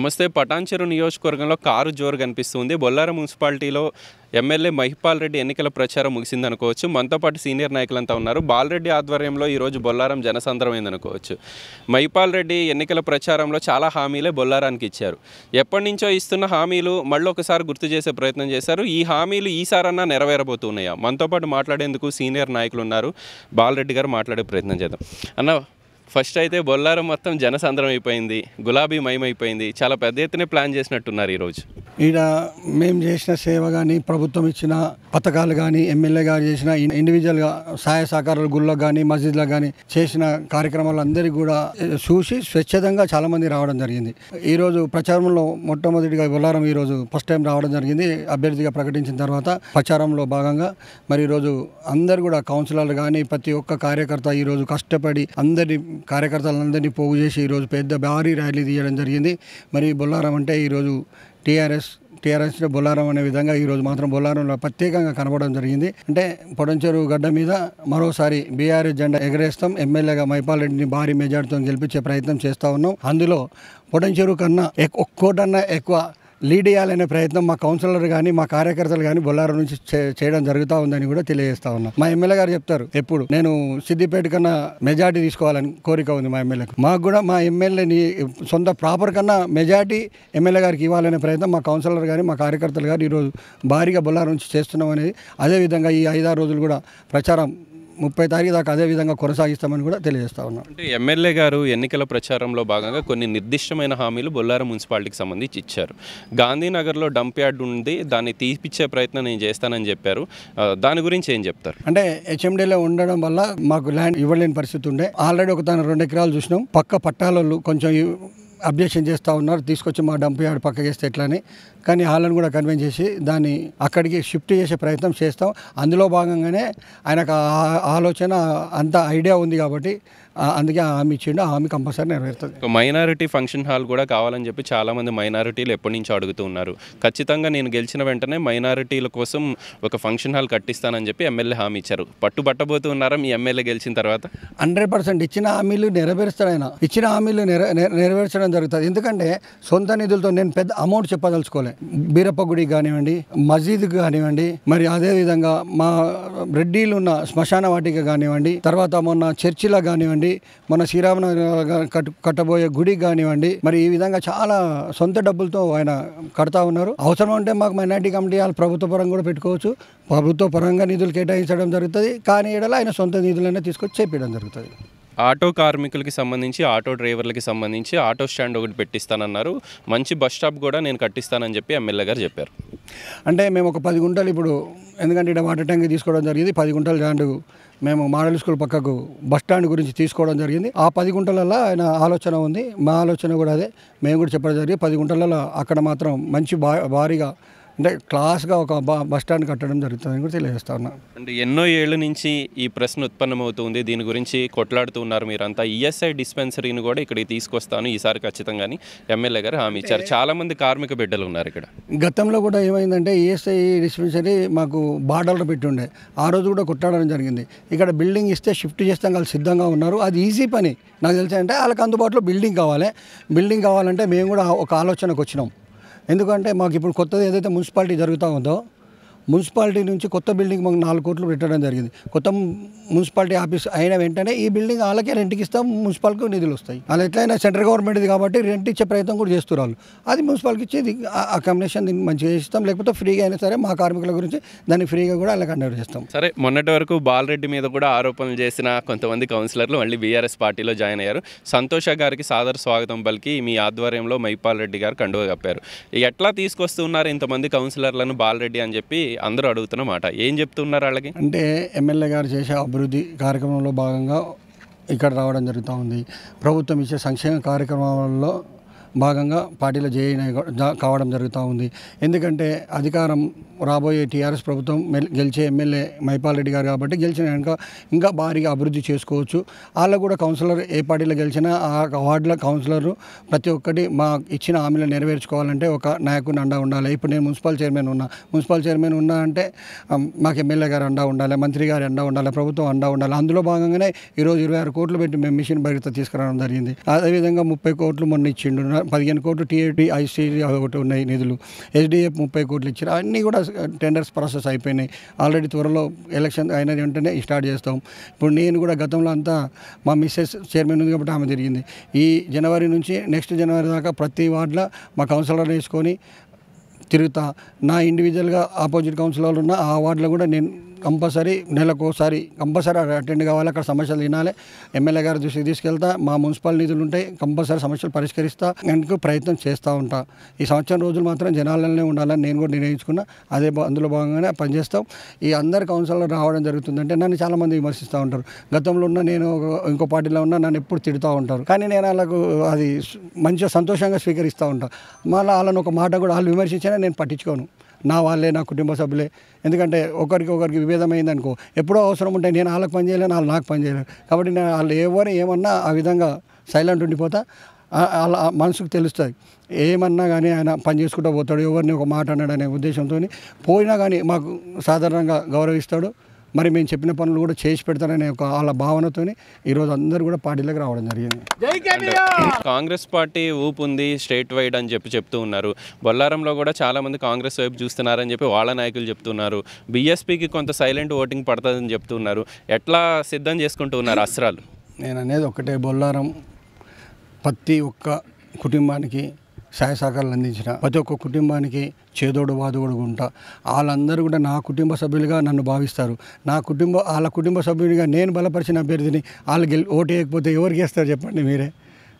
నమస్తే పటాన్చెరు నియోజకవర్గంలో కారు జోరు కనిపిస్తుంది బొల్లారం మున్సిపాలిటీలో ఎమ్మెల్యే మహిపాల్ రెడ్డి ఎన్నికల ప్రచారం ముగిసిందనుకోవచ్చు మనతో పాటు సీనియర్ నాయకులంతా ఉన్నారు బాలరెడ్డి ఆధ్వర్యంలో ఈరోజు బొల్లారం జనసంద్రమైందనుకోవచ్చు మహిపాల్ రెడ్డి ఎన్నికల ప్రచారంలో చాలా హామీలే బొల్లారానికి ఇచ్చారు ఎప్పటి నుంచో ఇస్తున్న హామీలు మళ్ళీ ఒకసారి గుర్తు చేసే ప్రయత్నం చేశారు ఈ హామీలు ఈసారన్నా నెరవేరబోతున్నాయా మనతో పాటు మాట్లాడేందుకు సీనియర్ నాయకులు ఉన్నారు బాలరెడ్డి గారు మాట్లాడే ప్రయత్నం చేద్దాం అన్న ఫస్ట్ అయితే బొల్లారం మొత్తం జనసంద్రం అయిపోయింది గులాబీ మయమైపోయింది చాలా పెద్ద ఎత్తున ప్లాన్ చేసినట్టున్నారు ఈరోజు ఈడ మేము చేసిన సేవ కానీ ప్రభుత్వం ఇచ్చిన పథకాలు కానీ ఎమ్మెల్యే గారు చేసిన ఇండివిజువల్గా సహాయ సహకారాలు గుళ్ళకు కానీ మస్జిద్లకు కానీ చేసిన కార్యక్రమాలు అందరికీ కూడా చూసి స్వచ్ఛతంగా చాలామంది రావడం జరిగింది ఈరోజు ప్రచారంలో మొట్టమొదటిగా బొల్లారం ఈరోజు ఫస్ట్ టైం రావడం జరిగింది అభ్యర్థిగా ప్రకటించిన తర్వాత ప్రచారంలో భాగంగా మరి ఈరోజు అందరు కూడా కౌన్సిలర్లు కానీ ప్రతి ఒక్క కార్యకర్త ఈరోజు కష్టపడి అందరి కార్యకర్తలందరినీ పోగు చేసి ఈరోజు పెద్ద భారీ ర్యాలీ తీయడం జరిగింది మరి బొల్లారం అంటే ఈరోజు టీఆర్ఎస్ టీఆర్ఎస్ బొల్లారం అనే విధంగా ఈరోజు మాత్రం బొల్లారంలో ప్రత్యేకంగా కనబడడం జరిగింది అంటే పొడంచెరు గడ్డ మీద మరోసారి బీఆర్ఎస్ జెండా ఎగరేస్తాం ఎమ్మెల్యేగా మైపాల్ రెడ్డిని భారీ మెజార్టీతో గెలిపించే ప్రయత్నం చేస్తూ ఉన్నాం అందులో పొడంచెరు కన్నా ఒక్కోటన్నా ఎక్కువ లీడ్ చేయాలనే ప్రయత్నం మా కౌన్సిలర్ కానీ మా కార్యకర్తలు కానీ బొల్లారం నుంచి చేయడం జరుగుతూ ఉందని కూడా తెలియజేస్తా ఉన్నా మా ఎమ్మెల్యే గారు చెప్తారు ఎప్పుడు నేను సిద్దిపేట కన్నా మెజార్టీ తీసుకోవాలని కోరిక ఉంది మా ఎమ్మెల్యేకు మాకు కూడా మా ఎమ్మెల్యేని సొంత ప్రాపర్ కన్నా మెజార్టీ ఎమ్మెల్యే గారికి ఇవ్వాలనే ప్రయత్నం మా కౌన్సిలర్ కానీ మా కార్యకర్తలు కానీ ఈరోజు భారీగా బొల్లారం నుంచి చేస్తున్నాం అనేది అదేవిధంగా ఈ ఐదారు రోజులు కూడా ప్రచారం ముప్పై తారీఖు దాకా అదే విధంగా కొనసాగిస్తామని కూడా తెలియజేస్తా ఉన్నాం అంటే ఎమ్మెల్యే గారు ఎన్నికల ప్రచారంలో భాగంగా కొన్ని నిర్దిష్టమైన హామీలు బొల్లారం మున్సిపాలిటీకి సంబంధించి ఇచ్చారు గాంధీనగర్లో డంప్ యార్డ్ ఉంది దాన్ని తీపిచ్చే ప్రయత్నం నేను చేస్తానని చెప్పారు దాని గురించి ఏం చెప్తారు అంటే హెచ్ఎండీలో ఉండడం వల్ల మాకు ల్యాండ్ ఇవ్వలేని పరిస్థితి ఉండే ఆల్రెడీ ఒక తన రెండు ఎకరాలు చూసినాం పక్క పట్టాలలో కొంచెం అబ్జెక్షన్ చేస్తూ ఉన్నారు తీసుకొచ్చి మా డంప్ యార్డ్ పక్క చేస్తే ఎట్లని కానీ వాళ్ళని కూడా కన్విన్స్ చేసి దాన్ని అక్కడికి షిఫ్ట్ చేసే ప్రయత్నం చేస్తాం అందులో భాగంగానే ఆయనకు ఆలోచన అంత ఐడియా ఉంది కాబట్టి అందుకే హామీ ఇచ్చిండు హామీ కంపల్సరీ నెరవేరుతుంది మైనారిటీ ఫంక్షన్ హాల్ కూడా కావాలని చెప్పి చాలామంది మైనారిటీలు ఎప్పటి నుంచి అడుగుతూ ఉన్నారు ఖచ్చితంగా నేను గెలిచిన వెంటనే మైనారిటీల కోసం ఒక ఫంక్షన్ హాల్ కట్టిస్తానని చెప్పి ఎమ్మెల్యే హామీ ఇచ్చారు పట్టుబట్టబోతూ ఉన్నారా మీ ఎమ్మెల్యే గెలిచిన తర్వాత హండ్రెడ్ పర్సెంట్ ఇచ్చిన హామీలు నెరవేరుస్తాడు ఆయన ఇచ్చిన హామీలు నెరవేర్చడం జరుగుతుంది ఎందుకంటే సొంత నిధులతో నేను పెద్ద అమౌంట్ చెప్పదలుచుకోలే బీరప్ప గుడి కానివ్వండి మసీద్ కానివ్వండి మరి అదేవిధంగా మా రెడ్డిలు ఉన్న శ్మశాన వాటిక కానివ్వండి తర్వాత మొన్న చర్చిలా కానివ్వండి కానివ్వండి మన శ్రీరామనగర్ కట్టబోయే గుడి కానివ్వండి మరి ఈ విధంగా చాలా సొంత డబ్బులతో ఆయన కడతా ఉన్నారు అవసరం ఉంటే మాకు మైనార్టీ కమిటీ వాళ్ళు ప్రభుత్వ పరంగా కూడా పెట్టుకోవచ్చు ప్రభుత్వ పరంగా నిధులు కేటాయించడం జరుగుతుంది కానీ ఇక్కడ ఆయన సొంత నిధులైనా తీసుకొచ్చి చేపించడం జరుగుతుంది ఆటో కార్మికులకి సంబంధించి ఆటో డ్రైవర్లకి సంబంధించి ఆటో స్టాండ్ ఒకటి పెట్టిస్తానన్నారు మంచి బస్ స్టాప్ కూడా నేను కట్టిస్తానని చెప్పి ఎమ్మెల్యే గారు చెప్పారు అంటే మేము ఒక పది గుంటలు ఇప్పుడు ఎందుకంటే ఇక్కడ వాటర్ ట్యాంక్ తీసుకోవడం జరిగింది పది గుంటల స్టాండ్ మేము మోడల్ స్కూల్ పక్కకు బస్ స్టాండ్ గురించి తీసుకోవడం జరిగింది ఆ పది గుంటలలో ఆయన ఆలోచన ఉంది మా ఆలోచన కూడా అదే మేము కూడా చెప్పడం జరిగింది పది గుంటలలో అక్కడ మాత్రం మంచి భారీగా అంటే క్లాస్గా ఒక బస్ స్టాండ్ కట్టడం జరుగుతుందని కూడా తెలియజేస్తా ఉన్నా అంటే ఎన్నో ఏళ్ళ నుంచి ఈ ప్రశ్న ఉత్పన్నమవుతుంది దీని గురించి కొట్లాడుతున్నారు మీరంతా ఈఎస్ఐ e డిస్పెన్సరీని కూడా ఇక్కడికి తీసుకొస్తాను ఈసారి ఖచ్చితంగా ఎమ్మెల్యే గారు హామీ ఇచ్చారు చాలామంది కార్మిక బిడ్డలు ఉన్నారు ఇక్కడ గతంలో కూడా ఏమైందంటే ఈఎస్ఐ e డిస్పెన్సరీ మాకు బార్డర్లో పెట్టుండే ఆ రోజు కూడా కొట్లాడడం జరిగింది ఇక్కడ బిల్డింగ్ ఇస్తే షిఫ్ట్ చేస్తాం వాళ్ళు సిద్ధంగా ఉన్నారు అది ఈజీ పని నాకు తెలిసి అంటే వాళ్ళకి అందుబాటులో బిల్డింగ్ కావాలి బిల్డింగ్ కావాలంటే మేము కూడా ఒక ఆలోచనకు వచ్చినాం ఎందుకంటే మాకు ఇప్పుడు కొత్తది ఏదైతే మున్సిపాలిటీ జరుగుతూ ఉందో మున్సిపాలిటీ నుంచి కొత్త బిల్డింగ్ మాకు నాలుగు కోట్లు పెట్టడం జరిగింది కొత్త మున్సిపాలిటీ ఆఫీస్ అయిన వెంటనే ఈ బిల్డింగ్ వాళ్ళకే రెంట్కి ఇస్తాం మున్సిపాలిటీకి నిధులు వస్తాయి వాళ్ళు ఎట్లయినా సెంట్రల్ గవర్నమెంట్ది కాబట్టి రెంట్ ఇచ్చే ప్రయత్నం కూడా చేస్తున్నారు వాళ్ళు అది మున్సిపాలిటీ ఇచ్చేది అకామిడేషన్ దీన్ని మంచిగా చేస్తాం లేకపోతే ఫ్రీగా అయినా సరే మా కార్మికుల గురించి దాన్ని ఫ్రీగా కూడా వాళ్ళకి కండక్ట్ చేస్తాం సరే మొన్నటి వరకు బాలరెడ్డి మీద కూడా ఆరోపణలు చేసిన కొంతమంది కౌన్సిలర్లు మళ్ళీ బీఆర్ఎస్ పార్టీలో జాయిన్ అయ్యారు సంతోష గారికి సాదర స్వాగతం పలికి మీ ఆధ్వర్యంలో మైపాల్ రెడ్డి గారు కండువ కప్పారు ఎట్లా తీసుకొస్తున్నారు ఇంతమంది కౌన్సిలర్లను బాలరెడ్డి అని చెప్పి అందరూ అడుగుతున్న మాట ఏం చెప్తున్నారు వాళ్ళకి అంటే ఎమ్మెల్యే గారు చేసే అభివృద్ధి కార్యక్రమంలో భాగంగా ఇక్కడ రావడం జరుగుతూ ఉంది ప్రభుత్వం ఇచ్చే సంక్షేమ కార్యక్రమాలలో భాగంగా పార్టీలో జయన కావడం జరుగుతూ ఉంది ఎందుకంటే అధికారం రాబోయే టీఆర్ఎస్ ప్రభుత్వం గెలిచే ఎమ్మెల్యే మైపాల్ రెడ్డి గారు కాబట్టి గెలిచిన కనుక ఇంకా భారీగా అభివృద్ధి చేసుకోవచ్చు వాళ్ళకు కూడా కౌన్సిలర్ ఏ పార్టీలో గెలిచినా ఆ వార్డుల కౌన్సిలర్ ప్రతి ఒక్కటి మా ఇచ్చిన హామీలు నెరవేర్చుకోవాలంటే ఒక నాయకుని అండా ఉండాలి ఇప్పుడు నేను మున్సిపల్ చైర్మన్ ఉన్నా మున్సిపల్ చైర్మన్ ఉన్నా అంటే మాకు ఎమ్మెల్యే గారు అండా ఉండాలి మంత్రి గారు అండా ఉండాలి ప్రభుత్వం అండా ఉండాలి అందులో భాగంగానే ఈరోజు ఇరవై ఆరు కోట్లు పెట్టి మేము మిషన్ భరిత తీసుకురావడం జరిగింది అదేవిధంగా ముప్పై కోట్లు మొన్న ఇచ్చిండు పదిహేను కోట్లు టీఏటి ఐసీటీ ఒకటి ఉన్నాయి నిధులు ఎస్డిఎఫ్ ముప్పై కోట్లు ఇచ్చారు అన్నీ కూడా టెండర్స్ ప్రాసెస్ అయిపోయినాయి ఆల్రెడీ త్వరలో ఎలక్షన్ అయిన వెంటనే స్టార్ట్ చేస్తాం ఇప్పుడు నేను కూడా గతంలో అంతా మా మిస్సెస్ చైర్మన్ ఉంది కాబట్టి ఆమె జరిగింది ఈ జనవరి నుంచి నెక్స్ట్ జనవరి దాకా ప్రతి వార్డులో మా కౌన్సిలర్ వేసుకొని తిరుగుతా నా ఇండివిజువల్గా ఆపోజిట్ కౌన్సిలర్లు ఉన్న ఆ వార్డులో కూడా నేను కంపల్సరీ నెలకు ఒకసారి కంపల్సరీ అటెండ్ కావాలి అక్కడ సమస్యలు తినాలి ఎమ్మెల్యే గారు దృష్టికి తీసుకెళ్తా మా మున్సిపల్ నిధులు ఉంటాయి కంపల్సరీ సమస్యలు పరిష్కరిస్తా అందుకు ప్రయత్నం చేస్తూ ఉంటా ఈ సంవత్సరం రోజులు మాత్రం జనాలనే ఉండాలని నేను కూడా నిర్ణయించుకున్నా అదే అందులో భాగంగానే పనిచేస్తాం ఈ అందరు కౌన్సిలర్ రావడం జరుగుతుందంటే నన్ను చాలామంది విమర్శిస్తూ ఉంటారు గతంలో ఉన్న నేను ఇంకో పార్టీలో ఉన్నా నన్ను ఎప్పుడు తిడుతూ ఉంటారు కానీ నేను వాళ్ళకు అది మంచిగా సంతోషంగా స్వీకరిస్తూ ఉంటాను మళ్ళీ వాళ్ళని ఒక మాట కూడా వాళ్ళు విమర్శించినా నేను పట్టించుకోను నా వాళ్ళే నా కుటుంబ సభ్యులే ఎందుకంటే ఒకరికి ఒకరికి విభేదమైంది అనుకో ఎప్పుడో అవసరం ఉంటే నేను వాళ్ళకి పని చేయలేను వాళ్ళు నాకు పని చేయలేను కాబట్టి నేను వాళ్ళు ఎవరు ఏమన్నా ఆ విధంగా సైలెంట్ ఉండిపోతా వాళ్ళ మనసుకు తెలుస్తుంది ఏమన్నా కానీ ఆయన పని చేసుకుంటూ పోతాడు ఎవరిని ఒక మాట అన్నాడు అనే ఉద్దేశంతో పోయినా కానీ మాకు సాధారణంగా గౌరవిస్తాడు మరి మేము చెప్పిన పనులు కూడా చేసి పెడతారనే ఒక వాళ్ళ భావనతోనే ఈరోజు అందరూ కూడా పార్టీలకు రావడం జరిగింది కాంగ్రెస్ పార్టీ ఊపు ఉంది స్టేట్ వైడ్ అని చెప్పి చెప్తూ ఉన్నారు బొల్లారంలో కూడా చాలామంది కాంగ్రెస్ వైపు చూస్తున్నారని చెప్పి వాళ్ళ నాయకులు చెప్తున్నారు బీఎస్పీకి కొంత సైలెంట్ ఓటింగ్ పడుతుందని చెప్తున్నారు ఎట్లా సిద్ధం చేసుకుంటూ ఉన్నారు అస్త్రాలు నేను అనేది ఒకటే బొల్లారం ప్రతి ఒక్క కుటుంబానికి సహాయ సహకారాలు అందించిన ప్రతి ఒక్క కుటుంబానికి చేదోడు వాదోడు ఉంటా వాళ్ళందరూ కూడా నా కుటుంబ సభ్యులుగా నన్ను భావిస్తారు నా కుటుంబ వాళ్ళ కుటుంబ సభ్యునిగా నేను బలపరిచిన అభ్యర్థిని వాళ్ళు గెలి ఓటు వేయకపోతే ఎవరికి వేస్తారు చెప్పండి మీరే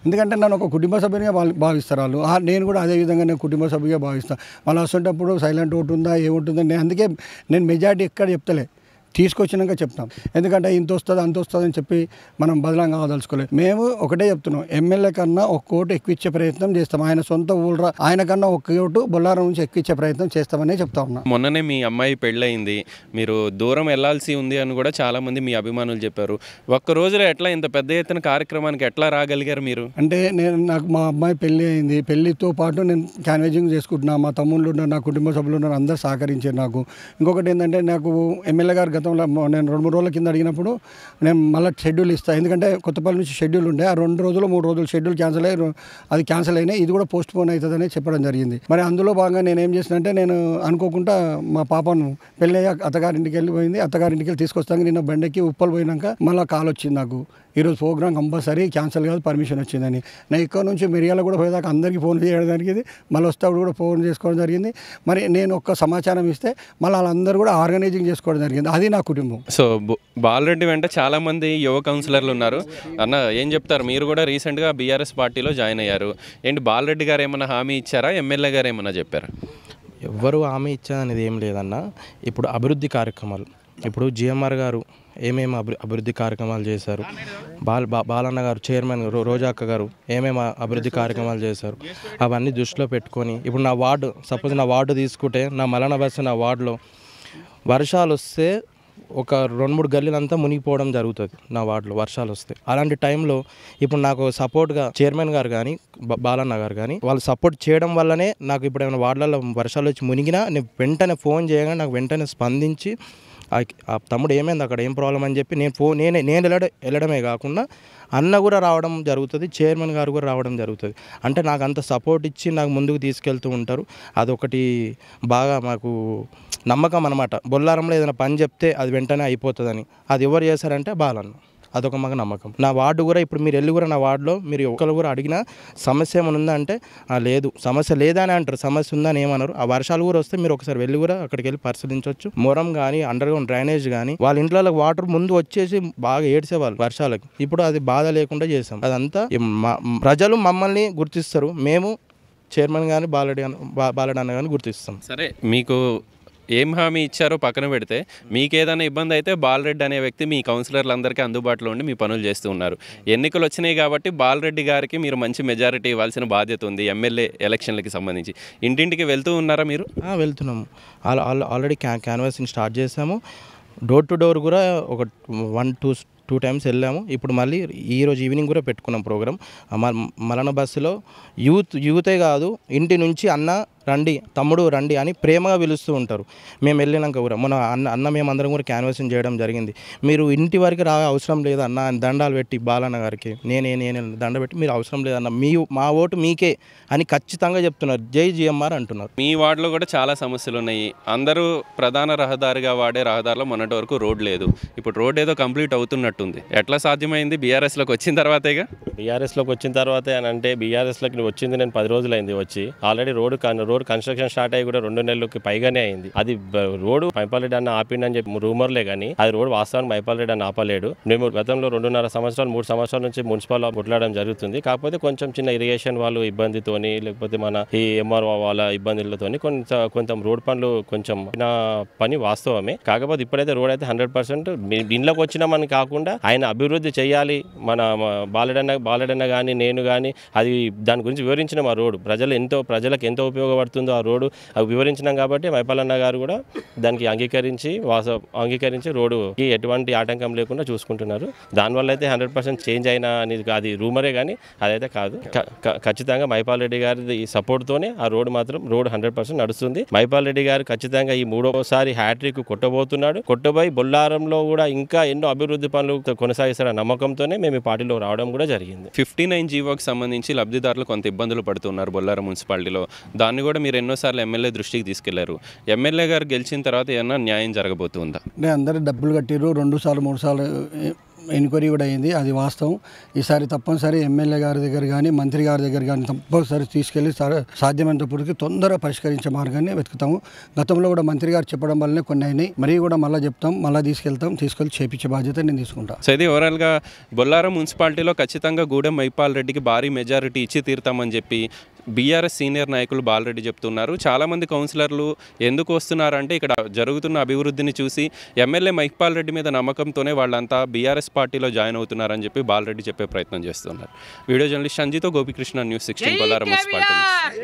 ఎందుకంటే నన్ను ఒక కుటుంబ సభ్యునిగా వాళ్ళు భావిస్తారు వాళ్ళు నేను కూడా అదే విధంగా నేను కుటుంబ సభ్యుగా భావిస్తాను వాళ్ళు వస్తుంటప్పుడు సైలెంట్ ఓటు ఉందా ఏముంటుందా నేను అందుకే నేను మెజార్టీ ఎక్కడ చెప్తలే తీసుకొచ్చినాక చెప్తాం ఎందుకంటే ఇంత వస్తుంది అంత వస్తుంది అని చెప్పి మనం బదలంగా కాదలుచుకోలేదు మేము ఒకటే చెప్తున్నాం ఎమ్మెల్యే కన్నా ఒక కోటు ఎక్కువ ఇచ్చే ప్రయత్నం చేస్తాం ఆయన సొంత ఊళ్ళ ఆయన కన్నా ఒక కోటు బొల్లారం నుంచి ఎక్కువచ్చే ప్రయత్నం చేస్తామని చెప్తా ఉన్నాం మొన్ననే మీ అమ్మాయి పెళ్ళయింది మీరు దూరం వెళ్లాల్సి ఉంది అని కూడా చాలా మంది మీ అభిమానులు చెప్పారు ఒక్క రోజులో ఎట్లా ఇంత పెద్ద ఎత్తున కార్యక్రమానికి ఎట్లా రాగలిగారు మీరు అంటే నేను నాకు మా అమ్మాయి పెళ్ళి అయింది పెళ్ళితో పాటు నేను క్యాన్వేజింగ్ చేసుకుంటున్నా మా తమ్ముళ్ళు ఉన్నారు నా కుటుంబ సభ్యులు ఉన్నారు అందరూ సహకరించారు నాకు ఇంకొకటి ఏంటంటే నాకు ఎమ్మెల్యే గారు గతంలో నేను రెండు మూడు రోజుల కింద అడిగినప్పుడు నేను మళ్ళీ షెడ్యూల్ ఇస్తాను ఎందుకంటే కొత్తపల్లి నుంచి షెడ్యూల్ ఉండే ఆ రెండు రోజులు మూడు రోజులు షెడ్యూల్ క్యాన్సిల్ అయ్యి అది క్యాన్సిల్ అయినా ఇది కూడా పోస్ట్ పోన్ అవుతుందని చెప్పడం జరిగింది మరి అందులో భాగంగా నేను ఏం చేసిన అంటే నేను అనుకోకుండా మా పాపను పెళ్ళయ్య అత్తగారింటికి వెళ్ళిపోయింది అత్తగారింటికి వెళ్ళి తీసుకొస్తాను నిన్న బండెక్కి ఉప్పలు పోయినాక మళ్ళీ కాల్ వచ్చింది నాకు ఈరోజు ప్రోగ్రామ్ కంపల్సరీ క్యాన్సిల్ కాదు పర్మిషన్ వచ్చిందని నేను ఇక్కడ నుంచి మిరియాల కూడా పోయేదాకా అందరికీ ఫోన్ చేయడానికి మళ్ళీ వస్తే కూడా ఫోన్ చేసుకోవడం జరిగింది మరి నేను ఒక్క సమాచారం ఇస్తే మళ్ళీ వాళ్ళందరూ కూడా ఆర్గనైజింగ్ చేసుకోవడం జరిగింది అది నా కుటుంబం సో బాలరెడ్డి వెంట చాలామంది యువ కౌన్సిలర్లు ఉన్నారు అన్న ఏం చెప్తారు మీరు కూడా రీసెంట్గా బీఆర్ఎస్ పార్టీలో జాయిన్ అయ్యారు ఏంటి బాలరెడ్డి గారు ఏమైనా హామీ ఇచ్చారా ఎమ్మెల్యే గారు ఏమైనా చెప్పారు ఎవ్వరు హామీ ఇచ్చారనేది ఏం లేదన్న ఇప్పుడు అభివృద్ధి కార్యక్రమాలు ఇప్పుడు జిఎంఆర్ గారు ఏమేమి అభి అభివృద్ధి కార్యక్రమాలు చేశారు బాల్ బాలన్న గారు చైర్మన్ రోజాక్క గారు ఏమేమి అభివృద్ధి కార్యక్రమాలు చేశారు అవన్నీ దృష్టిలో పెట్టుకొని ఇప్పుడు నా వార్డు సపోజ్ నా వార్డు తీసుకుంటే నా మలన బస్సు నా వార్డులో వర్షాలు వస్తే ఒక రెండు మూడు గల్లీలంతా మునిగిపోవడం జరుగుతుంది నా వార్డులో వర్షాలు వస్తే అలాంటి టైంలో ఇప్పుడు నాకు సపోర్ట్గా చైర్మన్ గారు కానీ బాలన్న గారు కానీ వాళ్ళు సపోర్ట్ చేయడం వల్లనే నాకు ఇప్పుడు ఏమైనా వార్డులలో వర్షాలు వచ్చి మునిగినా నేను వెంటనే ఫోన్ చేయగానే నాకు వెంటనే స్పందించి ఆ తమ్ముడు ఏమైంది అక్కడ ఏం ప్రాబ్లం అని చెప్పి నేను ఫోన్ నేనే నేను వెళ్ళడం వెళ్ళడమే కాకుండా అన్న కూడా రావడం జరుగుతుంది చైర్మన్ గారు కూడా రావడం జరుగుతుంది అంటే నాకు అంత సపోర్ట్ ఇచ్చి నాకు ముందుకు తీసుకెళ్తూ ఉంటారు అదొకటి బాగా మాకు నమ్మకం అనమాట బొల్లారంలో ఏదైనా పని చెప్తే అది వెంటనే అయిపోతుందని అది ఎవరు చేశారంటే బాలన్న అదొక మాకు నమ్మకం నా వార్డు కూడా ఇప్పుడు మీరు వెళ్ళి కూడా నా వార్డులో మీరు ఒకరు కూడా అడిగిన సమస్య ఏమైనా ఉందా అంటే లేదు సమస్య లేదా అని అంటారు సమస్య ఉందని ఏమన్నారు ఆ వర్షాలు కూడా వస్తే మీరు ఒకసారి వెళ్ళి కూడా అక్కడికి వెళ్ళి పరిశీలించవచ్చు మొరం కానీ అండర్ గ్రౌండ్ డ్రైనేజ్ కానీ వాళ్ళ ఇంట్లో వాటర్ ముందు వచ్చేసి బాగా ఏడ్చేవాళ్ళు వర్షాలకి ఇప్పుడు అది బాధ లేకుండా చేసాం అదంతా ప్రజలు మమ్మల్ని గుర్తిస్తారు మేము చైర్మన్ కానీ బాలడి బాలడన్న కానీ గుర్తిస్తాం సరే మీకు ఏం హామీ ఇచ్చారో పక్కన పెడితే మీకు ఏదైనా ఇబ్బంది అయితే బాలరెడ్డి అనే వ్యక్తి మీ కౌన్సిలర్లందరికీ అందుబాటులో ఉండి మీ పనులు చేస్తూ ఉన్నారు ఎన్నికలు వచ్చినాయి కాబట్టి బాలరెడ్డి గారికి మీరు మంచి మెజారిటీ ఇవ్వాల్సిన బాధ్యత ఉంది ఎమ్మెల్యే ఎలక్షన్లకి సంబంధించి ఇంటింటికి వెళ్తూ ఉన్నారా మీరు వెళ్తున్నాము ఆల్రెడీ క్యాన్వాసింగ్ స్టార్ట్ చేసాము డోర్ టు డోర్ కూడా ఒక వన్ టూ టూ టైమ్స్ వెళ్ళాము ఇప్పుడు మళ్ళీ ఈరోజు ఈవినింగ్ కూడా పెట్టుకున్నాం ప్రోగ్రామ్ మరణ బస్సులో యూత్ యూతే కాదు ఇంటి నుంచి అన్న రండి తమ్ముడు రండి అని ప్రేమగా పిలుస్తూ ఉంటారు మేము వెళ్ళినాక కూడా మన అన్న అన్న మేమందరం కూడా క్యాన్వసింగ్ చేయడం జరిగింది మీరు ఇంటి వరకు రా అవసరం లేదన్న దండాలు పెట్టి బాలన్న గారికి నేనే నేను దండ పెట్టి మీరు అవసరం లేదన్న మీ మా ఓటు మీకే అని ఖచ్చితంగా చెప్తున్నారు జై జిఎంఆర్ అంటున్నారు మీ వార్డులో కూడా చాలా సమస్యలు ఉన్నాయి అందరూ ప్రధాన రహదారిగా వాడే రహదారిలో మొన్నటి వరకు రోడ్ లేదు ఇప్పుడు రోడ్ ఏదో కంప్లీట్ అవుతున్నట్టుంది ఎట్లా సాధ్యమైంది బీఆర్ఎస్లోకి వచ్చిన తర్వాతేగా బీఆర్ఎస్లోకి వచ్చిన తర్వాతే అని అంటే బీఆర్ఎస్లోకి వచ్చింది నేను పది రోజులైంది వచ్చి already road road road construction start అయ్యి కూడా రెండు నెలలకి పైగానే అయింది అది రోడ్డు మైపాలరెడ్డి అన్న ఆపిండని చెప్పి రూమర్లే కానీ అది రోడ్ వాస్తవానికి మైపాలరెడ్డి అన్న ఆపలేడు మేము గతంలో రెండున్నర సంవత్సరాలు మూడు సంవత్సరాల నుంచి మున్సిపల్ కొట్లాడడం జరుగుతుంది కాకపోతే కొంచెం చిన్న ఇరిగేషన్ వాళ్ళు ఇబ్బందితోని లేకపోతే మన ఈ ఎంఆర్ఓ వాళ్ళ ఇబ్బందులతోని కొంత కొంత రోడ్ పనులు కొంచెం పని వాస్తవమే కాకపోతే ఇప్పుడైతే రోడ్ అయితే హండ్రెడ్ పర్సెంట్ ఇంట్లోకి వచ్చిన మనకి కాకుండా ఆయన అభివృద్ధి చేయాలి మన బాలడన్న బాలడన్న కానీ నేను కానీ అది దాని గురించి వివరించిన మా రోడ్ ప్రజలు ఎంతో ప్రజలకు ఎంతో ఉపయోగం పడుతుందో ఆ రోడ్డు అవి వివరించినాం కాబట్టి మైపాలన్న గారు కూడా దానికి అంగీకరించి వాస అంగీకరించి రోడ్డుకి ఎటువంటి ఆటంకం లేకుండా చూసుకుంటున్నారు దానివల్ల అయితే హండ్రెడ్ పర్సెంట్ చేంజ్ అయినా అనేది అది రూమరే కానీ అదైతే కాదు ఖచ్చితంగా మైపాల్ రెడ్డి గారి ఈ సపోర్ట్తోనే ఆ రోడ్డు మాత్రం రోడ్డు హండ్రెడ్ పర్సెంట్ నడుస్తుంది మైపాల్ రెడ్డి గారు ఖచ్చితంగా ఈ మూడోసారి హ్యాట్రిక్ కొట్టబోతున్నాడు కొట్టబోయి బొల్లారంలో కూడా ఇంకా ఎన్నో అభివృద్ధి పనులు కొనసాగిస్తారన్న నమ్మకంతోనే మేము ఈ పార్టీలో రావడం కూడా జరిగింది ఫిఫ్టీ నైన్ జీవోకి సంబంధించి లబ్ధిదారులు కొంత ఇబ్బందులు పడుతున్నారు బొల్లారం మున్సిపాలిటీలో దాన్ని కూడా మీరు ఎన్నోసార్లు ఎమ్మెల్యే దృష్టికి తీసుకెళ్లారు ఎమ్మెల్యే గారు గెలిచిన తర్వాత ఏమన్నా న్యాయం జరగబోతుందా నేను అందరూ డబ్బులు కట్టిరు రెండు సార్లు మూడు సార్లు ఎన్క్వైరీ కూడా అయింది అది వాస్తవం ఈసారి తప్పనిసరి ఎమ్మెల్యే గారి దగ్గర కానీ మంత్రి గారి దగ్గర కానీ తప్పనిసరి తీసుకెళ్లి సాధ్యమైనప్పటికీ తొందరగా పరిష్కరించే మార్గాన్ని వెతుకుతాము గతంలో కూడా మంత్రి గారు చెప్పడం వల్లనే కొన్ని అయినాయి మరీ కూడా మళ్ళీ చెప్తాం మళ్ళీ తీసుకెళ్తాం తీసుకెళ్లి చేపించే బాధ్యత నేను తీసుకుంటాను సో ఇది ఓవరాల్గా బొల్లారం మున్సిపాలిటీలో ఖచ్చితంగా గూడెం మైపాల్ రెడ్డికి భారీ మెజారిటీ ఇచ్చి తీరుతామని చెప్పి బీఆర్ఎస్ సీనియర్ నాయకులు బాలరెడ్డి చెప్తున్నారు చాలామంది కౌన్సిలర్లు ఎందుకు వస్తున్నారంటే ఇక్కడ జరుగుతున్న అభివృద్ధిని చూసి ఎమ్మెల్యే మహిపాల్ రెడ్డి మీద నమ్మకంతోనే వాళ్ళంతా బీఆర్ఎస్ పార్టీలో జాయిన్ అవుతున్నారని చెప్పి బాలరెడ్డి చెప్పే ప్రయత్నం చేస్తున్నారు వీడియో జర్నలిస్ట్ సంజీతో గోపికృష్ణ న్యూస్ సిక్స్టీన్ బొల్లారం